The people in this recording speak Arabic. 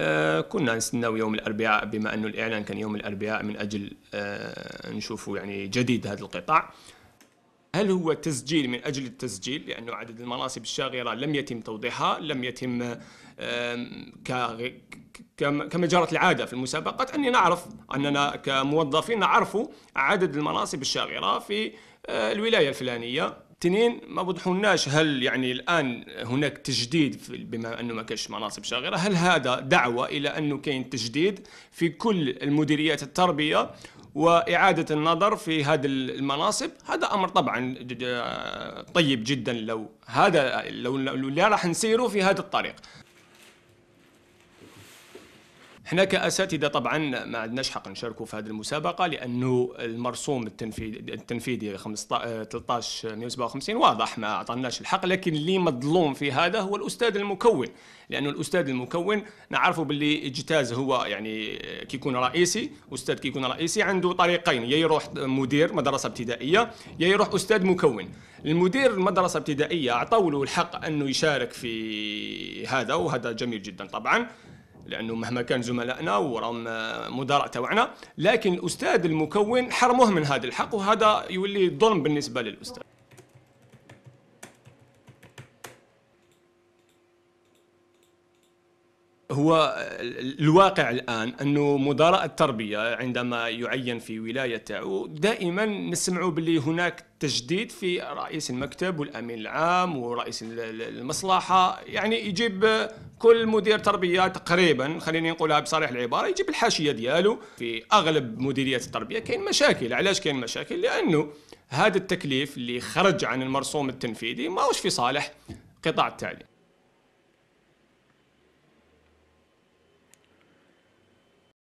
آه، كنا نستناو يوم الاربعاء بما انه الاعلان كان يوم الاربعاء من اجل آه، نشوفوا يعني جديد هذا القطاع هل هو تسجيل من اجل التسجيل لانه عدد المناصب الشاغره لم يتم توضيحها لم يتم كما جرت العاده في المسابقات اني نعرف اننا كموظفين نعرف عدد المناصب الشاغره في آه، الولايه الفلانيه اثنين ما وضحولناش هل يعني الان هناك تجديد بما انه ما كاش مناصب شاغره هل هذا دعوه الى انه كاين تجديد في كل المديريات التربيه واعاده النظر في هذه المناصب هذا امر طبعا طيب جدا لو هذا لو, لو لا راح نسيروا في هذا الطريق احنا كاساتذه طبعا ما عندناش حق نشاركوا في هذه المسابقه لانه المرسوم التنفيذي التنفيذي 13 157 واضح ما اعطناش الحق لكن اللي مظلوم في هذا هو الاستاذ المكون لانه الاستاذ المكون نعرفه باللي اجتاز هو يعني كيكون رئيسي استاذ كيكون رئيسي عنده طريقين يا يروح مدير مدرسه ابتدائيه يا يروح استاذ مكون المدير المدرسه الابتدائيه اعطوا له الحق انه يشارك في هذا وهذا جميل جدا طبعا لانه مهما كان زملائنا ورغم آه، مدراء تاعنا لكن الاستاذ المكون حرموه من هذا الحق وهذا يولي ظلم بالنسبه للاستاذ هو آه، الواقع الان انه مدراء التربيه عندما يعين في ولايه تاعو دائما نسمعوا باللي هناك تجديد في رئيس المكتب والامين العام ورئيس المصلحه يعني يجيب آه، كل مدير تربيه تقريبا خليني نقولها بصريح العباره يجيب الحاشيه ديالو في اغلب مديريات التربيه كاين مشاكل علاش كاين مشاكل لانه هذا التكليف اللي خرج عن المرسوم التنفيذي ماهوش في صالح قطاع التعليم